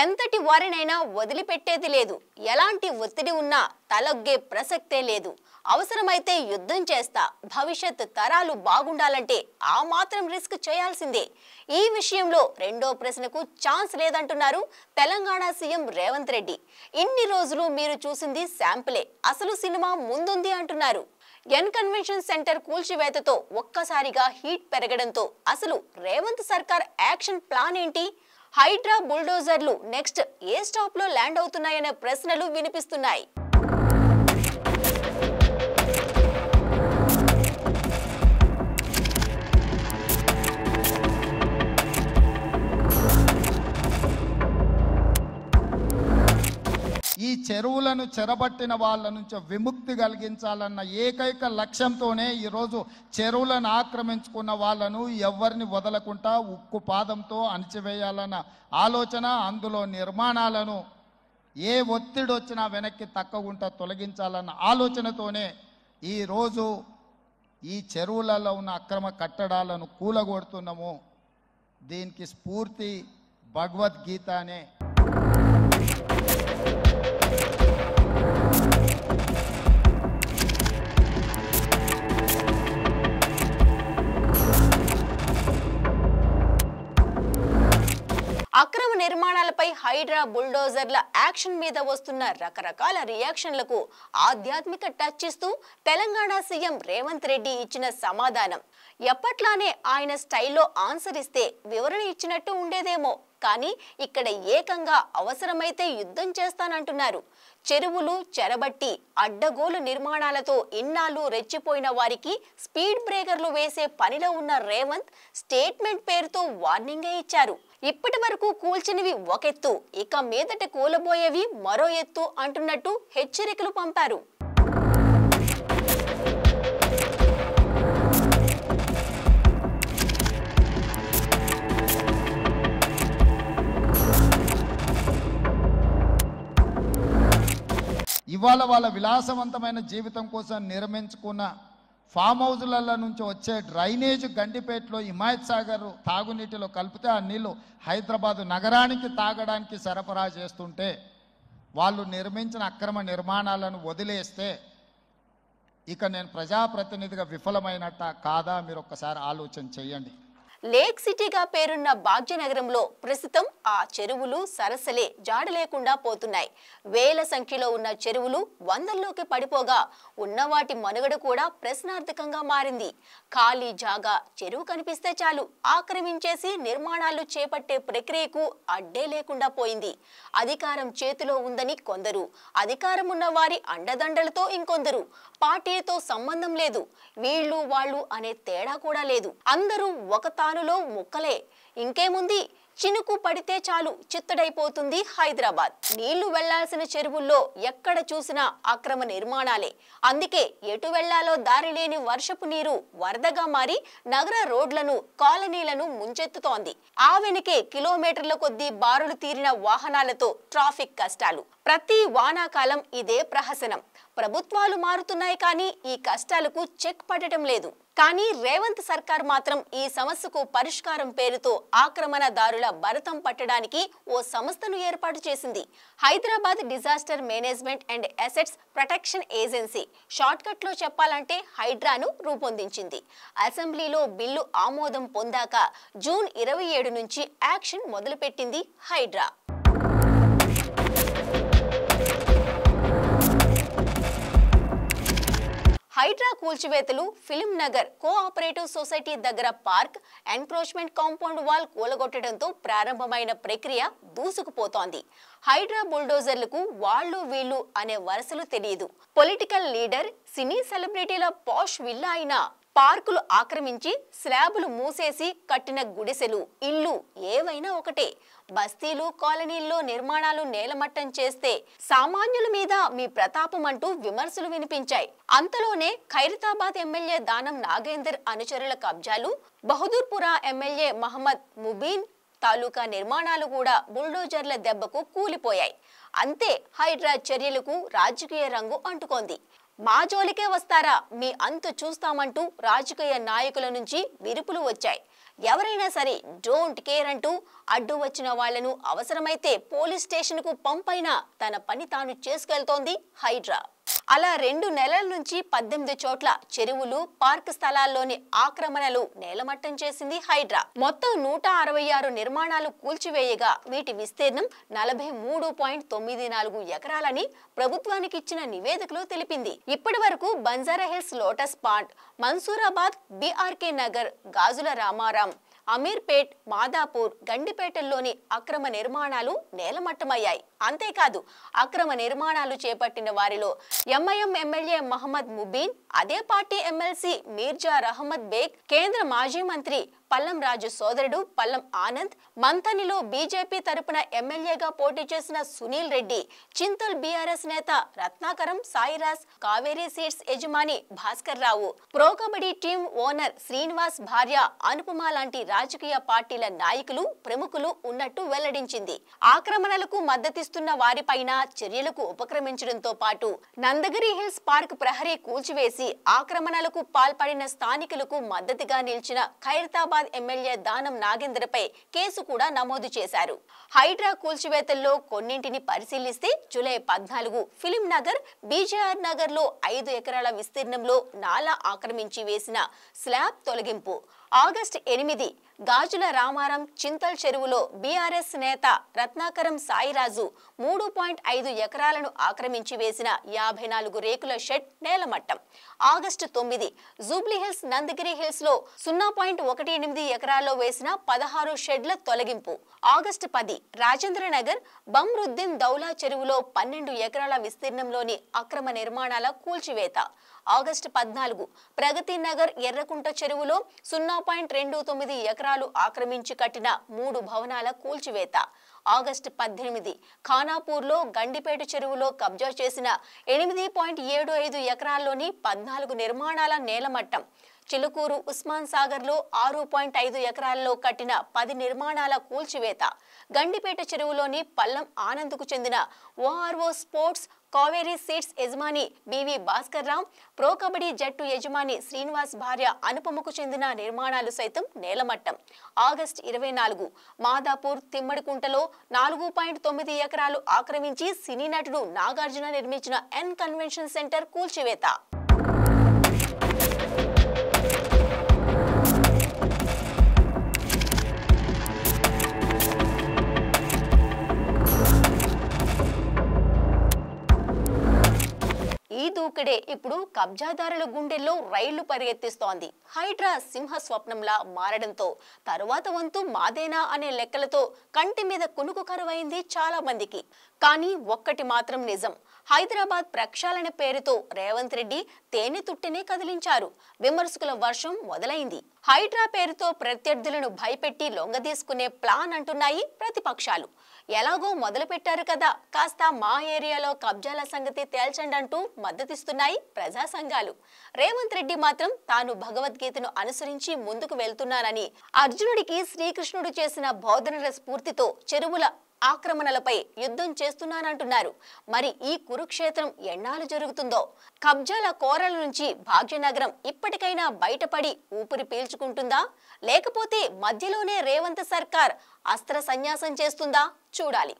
ఎంతటి వారినైనా వదిలిపెట్టేది లేదు ఎలాంటి ఒత్తిడి ఉన్నా తలొగ్గే ప్రసక్తే లేదు అవసరమైతే యుద్ధం చేస్తా భవిష్యత్ తరాలు బాగుండాలంటే ఆ మాత్రం రిస్క్ చేయాల్సిందే ఈ విషయంలో రెండో ప్రశ్నకు ఛాన్స్ లేదంటున్నారు తెలంగాణ సీఎం రేవంత్ రెడ్డి ఇన్ని రోజులు మీరు చూసింది శాంపులే అసలు సినిమా ముందుంది అంటున్నారు ఎన్ కన్వెన్షన్ సెంటర్ కూల్చివేతతో ఒక్కసారిగా హీట్ పెరగడంతో అసలు రేవంత్ సర్కార్ యాక్షన్ ప్లాన్ ఏంటి హైడ్రా బుల్డోజర్లు నెక్స్ట్ ఏ స్టాప్లో ల్యాండ్ అవుతున్నాయనే ప్రశ్నలు వినిపిస్తున్నాయి ఈ చెరువులను చెరబట్టిన వాళ్ళ నుంచి విముక్తి కలిగించాలన్న ఏకైక లక్ష్యంతోనే ఈరోజు చెరువులను ఆక్రమించుకున్న వాళ్ళను ఎవరిని వదలకుండా ఉక్కు పాదంతో అణిచివేయాలన్న ఆలోచన అందులో నిర్మాణాలను ఏ ఒత్తిడి వచ్చినా వెనక్కి తక్కకుండా తొలగించాలన్న ఆలోచనతోనే ఈరోజు ఈ చెరువులలో ఉన్న అక్రమ కట్టడాలను కూలగొడుతున్నాము దీనికి స్ఫూర్తి భగవద్గీత అనే చిత్రాలపై హైడ్రా బుల్డోజర్ల యాక్షన్ మీద వస్తున్న రకరకాల రియాక్షన్లకు ఆధ్యాత్మిక టచ్ ఇస్తూ తెలంగాణ సీఎం రేవంత్ రెడ్డి ఇచ్చిన సమాధానం ఎప్పట్లానే ఆయన స్టైల్లో ఆన్సర్ ఇస్తే వివరణ ఇచ్చినట్టు ఉండేదేమో కానీ ఇక్కడ ఏకంగా అవసరమైతే యుద్ధం చేస్తానంటున్నారు చెరువులు చెరబట్టి అడ్డగోలు నిర్మాణాలతో ఇన్నాళ్ళు రెచ్చిపోయిన వారికి స్పీడ్ బ్రేకర్లు వేసే పనిలో ఉన్న రేవంత్ స్టేట్మెంట్ పేరుతో వార్నింగ్ ఇచ్చారు ఇప్పటి వరకు కూల్చినవి ఒక ఎత్తు ఇక మీదట కూలబోయేవి మరో ఎత్తు అంటున్నట్టు హెచ్చరికలు పంపారు ఇవాళ వాళ్ళ విలాసవంతమైన జీవితం కోసం నిర్మించుకున్న ఫామ్ హౌజులలో నుంచి వచ్చే డ్రైనేజ్ గండిపేటలో హిమాయత్ సాగర్ తాగునీటిలో కలిపితే ఆ నీళ్లు హైదరాబాదు నగరానికి తాగడానికి సరఫరా చేస్తుంటే వాళ్ళు నిర్మించిన అక్రమ నిర్మాణాలను వదిలేస్తే ఇక నేను ప్రజాప్రతినిధిగా విఫలమైనట్ట కాదా మీరు ఒక్కసారి ఆలోచన చేయండి లేక్ సిటీగా పేరున్న భాగ్యనగరంలో ప్రస్తుతం ఆ చెరువులు సరసలే జాడ లేకుండా పోతున్నాయి వేల సంఖ్యలో ఉన్న చెరువులు వందల్లోకి పడిపోగా ఉన్న వాటి మనుగడ కూడా ప్రశ్నార్థకంగా మారింది ఖాళీ జాగా చెరువు కనిపిస్తే చాలు ఆక్రమించేసి నిర్మాణాలు చేపట్టే ప్రక్రియకు అడ్డే లేకుండా పోయింది అధికారం చేతిలో ఉందని కొందరు అధికారం ఉన్న వారి అండదండలతో ఇంకొందరు పార్టీతో సంబంధం లేదు వీళ్ళు వాళ్ళు అనే తేడా కూడా లేదు అందరూ ఒక కాలులో మొక్కలే ఇంకేముంది చినుకు పడితే చాలు చిత్తడైపోతుంది హైదరాబాద్ నీళ్లు వెళ్లాల్సిన చెరువుల్లో ఎక్కడ చూసినా అక్రమ నిర్మాణాలే అందుకే ఎటు వెళ్లాలో దారి లేని వర్షపు నీరు వరదగా మారి నగర రోడ్లను కాలనీలను ముంచెత్తుతోంది ఆ వెనుకే కిలోమీటర్ల కొద్దీ బారులు తీరిన వాహనాలతో ట్రాఫిక్ కష్టాలు ప్రతి వానాకాలం ఇదే ప్రహసనం ప్రభుత్వాలు మారుతున్నాయి కానీ ఈ కష్టాలకు చెక్ పడటం లేదు కానీ రేవంత్ సర్కార్ మాత్రం ఈ సమస్యకు పరిష్కారం పేరుతో ఆక్రమణదారుల భరతం పట్టడానికి ఓ సంస్థను ఏర్పాటు చేసింది Hyderabad disaster management and assets protection agency షార్ట్కట్లో చెప్పాలంటే హైడ్రాను రూపొందించింది అసెంబ్లీలో బిల్లు ఆమోదం పొందాక జూన్ ఇరవై ఏడు నుంచి యాక్షన్ మొదలుపెట్టింది హైడ్రా హైడ్రా కూల్చివేతలు ఫిలిం నగర్ కోఆపరేటివ్ సొసైటీ దగ్గర పార్క్ ఎన్క్రోచ్మెంట్ కాంపౌండ్ వాల్ కూలగొట్టడంతో ప్రారంభమైన ప్రక్రియ దూసుకుపోతోంది హైడ్రా బుల్డోజర్లకు వాళ్ళు వీళ్ళు అనే వరుసలు తెలియదు పొలిటికల్ లీడర్ సినీ సెలబ్రిటీల పాష్ విల్లా అయిన పార్కులు ఆక్రమించి స్లాబులు మూసేసి కట్టిన గుడిసెలు ఇల్లు ఏవైనా ఒకటే బస్తీలు కాలనీల్లో నిర్మాణాలు నేలమట్టం చేస్తే సామాన్యుల మీద మీ ప్రతాపం అంటూ విమర్శలు వినిపించాయి అంతలోనే ఖైరతాబాద్ ఎమ్మెల్యే దానం నాగేందర్ అనుచరుల కబ్జాలు బహదూర్పురా ఎమ్మెల్యే మహమ్మద్ ముబీన్ తాలూకా నిర్మాణాలు కూడా బుల్డోజర్ల దెబ్బకు కూలిపోయాయి అంతే హైడ్రా చర్యలకు రాజకీయ రంగు అంటుకోంది మా జోలికే వస్తారా మీ అంతు చూస్తామంటూ రాజకీయ నాయకుల నుంచి విరుపులు వచ్చాయి ఎవరైనా సరే డోంట్ కేర్ అంటూ అడ్డు వచ్చిన వాళ్లను అవసరమైతే పోలీస్ స్టేషన్కు పంపైనా తన పని తాను చేసుకెళ్తోంది హైడ్రా అలా రెండు నెలల నుంచి పద్దెనిమిది చోట్ల చెరువులు పార్క్ స్థలాల్లోని ఆక్రమణలు నేలమట్టం చేసింది హైడ్రా మొత్తం నూట అరవై ఆరు నిర్మాణాలు కూల్చివేయగా వీటి విస్తీర్ణం నలభై మూడు పాయింట్ తొమ్మిది నాలుగు ఎకరాలని ప్రభుత్వానికి ఇచ్చిన నివేదికలో తెలిపింది ఇప్పటి వరకు Banjara Hills Lotus Pond Mansoorabad BRK Nagar Gajula Ramaram Ameerpet Madhapur గండిపేటల్లోని అక్రమ నిర్మాణాలు నేలమట్టమయ్యాయి అంతేకాదు అక్రమ నిర్మాణాలు చేపట్టిన వారిలో ఎంఐఎం ఎమ్మెల్యే మహమ్మద్ ముబీన్ అదే పార్టీ ఎమ్మెల్సీ మీర్జా రహమద్ బేగ్ కేంద్ర మాజీ మంత్రి పల్లం రాజు సోదరుడు పల్లం ఆనంద్ మంథనిలో బీజేపీ తరపున ఎమ్మెల్యేగా పోటీ చేసిన సునీల్ రెడ్డి చింతల్ బీఆర్ఎస్ నేత రత్నాకరం సాయిరాజ్ కావేరీ సీట్స్ యజమాని Bhaskar Rao pro kabaddi team owner Srinivas భార్య అనుపమ లాంటి రాజకీయ పార్టీల నాయకులు ప్రముఖులు ఉన్నట్టు వెల్లడించింది ఆక్రమణలకు మద్దతు నిర్వహిస్తున్న వారిపైన చర్యలకు ఉపక్రమించడంతో పాటు నందగిరి హిల్స్ పార్క్ ప్రహరీ కూల్చివేసి ఆక్రమణలకు పాల్పడిన స్థానికులకు మద్దతుగా నిలిచిన ఖైరతాబాద్ ఎమ్మెల్యే దానం నాగేంద్రపై కేసు కూడా నమోదు చేశారు హైడ్రా కూల్చివేతల్లో కొన్నింటిని పరిశీలిస్తే జూలై పద్నాలుగు ఫిలిం నగర్ బీజేఆర్ నగర్ లో ఐదు ఎకరాల విస్తీర్ణంలో నాలా ఆక్రమించి వేసిన స్లాబ్ తొలగింపు ఆగస్టు ఎనిమిది గాజుల రామారం చింతల్ చెరువులో బీఆర్ఎస్ నేత రత్నాకరం సాయిరాజు మూడు పాయింట్ ఐదు ఎకరాలను ఆక్రమించి వేసిన యాభై నాలుగు రేకుల షెడ్ నేలమట్టం ఆగస్టు తొమ్మిది జూబ్లీహిల్స్ నందగిరి హిల్స్ లో సున్నా పాయింట్ ఒకటి ఎనిమిది ఎకరాల్లో వేసిన పదహారు షెడ్ల తొలగింపు ఆగస్టు పది రాజేంద్రనగర్ బమ్రుద్దీన్ దౌలా చెరువులో పన్నెండు ఎకరాల విస్తీర్ణంలోని అక్రమ నిర్మాణాల కూల్చివేత ఆగస్టు పద్నాలుగు ప్రగతి నగర్ ఎర్రకుంట చెరువులో సున్నా పాయింట్ రెండు తొమ్మిది ఎకరాలు ఆక్రమించి కట్టిన మూడు భవనాల కూల్చివేత ఆగస్టు పద్దెనిమిది ఖానాపూర్లో గండిపేట చెరువులో కబ్జా చేసిన ఎనిమిది పాయింట్ ఏడు ఐదు ఎకరాల్లోని పద్నాలుగు నిర్మాణాల నేలమట్టం చిలుకూరు ఉస్మాన్ సాగర్లో ఆరు పాయింట్ ఐదు ఎకరాల్లో కట్టిన పది నిర్మాణాల కూల్చివేత గండిపేట చెరువులోని పల్లం ఆనంద్కు చెందిన ఓఆర్ఓ స్పోర్ట్స్ కావేరీ సీట్స్ యజమాని బివి భాస్కర్ రామ్ ప్రో కబడ్డీ జట్టు యజమాని శ్రీనివాస్ భార్య అనుపమకు చెందిన నిర్మాణాలు సైతం నేలమట్టం ఆగస్టు ఇరవై నాలుగు మాదాపూర్ తిమ్మడికుంటలో నాలుగు పాయింట్ తొమ్మిది ఎకరాలు ఆక్రమించి సినీ నటుడు నాగార్జున నిర్మించిన ఎన్ కన్వెన్షన్ సెంటర్ కూల్చివేత ఈ దూకుడే ఇప్పుడు కబ్జాదారుల గుండెల్లో రైళ్లు పరిగెత్తిస్తోంది హైడ్రా సింహ స్వప్నంలా మారడంతో తరువాత వంతు మాదేనా అనే లెక్కలతో కంటి మీద కునుకు కరువైంది చాలా మందికి కానీ ఒక్కటి మాత్రం నిజం హైదరాబాద్ ప్రక్షాళన పేరుతో రేవంత్ రెడ్డి తేనె తుట్టినే కదిలించారు విమర్శకుల వర్షం మొదలైంది హైడ్రా పేరుతో ప్రత్యర్థులను భయపెట్టి లొంగదీసుకునే ప్లాన్ అంటున్నాయి ప్రతిపక్షాలు ఎలాగో మొదలుపెట్టారు కదా కాస్త మా ఏరియాలో కబ్జాల సంగతి తేల్చండి అంటూ మద్దతిస్తున్నాయి ప్రజా సంఘాలు రేవంత్ రెడ్డి మాత్రం తాను భగవద్గీతను అనుసరించి ముందుకు వెళ్తున్నానని అర్జునుడికి శ్రీకృష్ణుడు చేసిన బోధనల స్ఫూర్తితో చెరువుల ఆక్రమణలపై యుద్ధం చేస్తున్నానంటున్నారు మరి ఈ కురుక్షేత్రం ఎన్నాళ్ళు జరుగుతుందో కబ్జాల కోరల నుంచి భాగ్యనగరం ఇప్పటికైనా బయటపడి ఊపిరి పీల్చుకుంటుందా లేకపోతే మధ్యలోనే రేవంత్ సర్కార్ అస్త్ర సన్యాసం చేస్తుందా చూడాలి